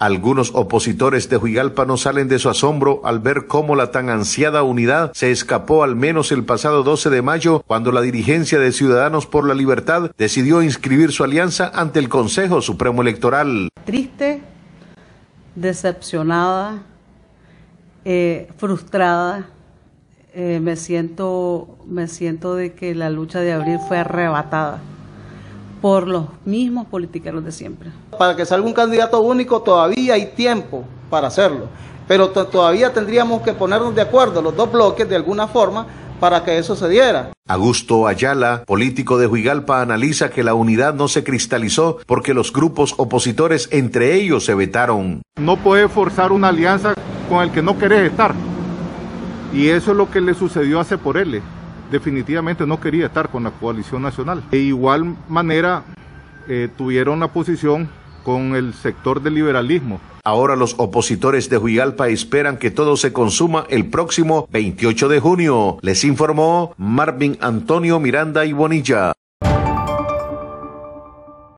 Algunos opositores de Huigalpa no salen de su asombro al ver cómo la tan ansiada unidad se escapó al menos el pasado 12 de mayo cuando la dirigencia de Ciudadanos por la Libertad decidió inscribir su alianza ante el Consejo Supremo Electoral. Triste, decepcionada, eh, frustrada. Eh, me siento, me siento de que la lucha de abril fue arrebatada por los mismos politiqueros de siempre. Para que salga un candidato único todavía hay tiempo para hacerlo, pero todavía tendríamos que ponernos de acuerdo los dos bloques de alguna forma para que eso se diera. Augusto Ayala, político de Huigalpa, analiza que la unidad no se cristalizó porque los grupos opositores entre ellos se vetaron. No puedes forzar una alianza con el que no querés estar. Y eso es lo que le sucedió hace por él definitivamente no quería estar con la coalición nacional. De igual manera, eh, tuvieron la posición con el sector del liberalismo. Ahora los opositores de Huigalpa esperan que todo se consuma el próximo 28 de junio, les informó Marvin Antonio Miranda y Bonilla.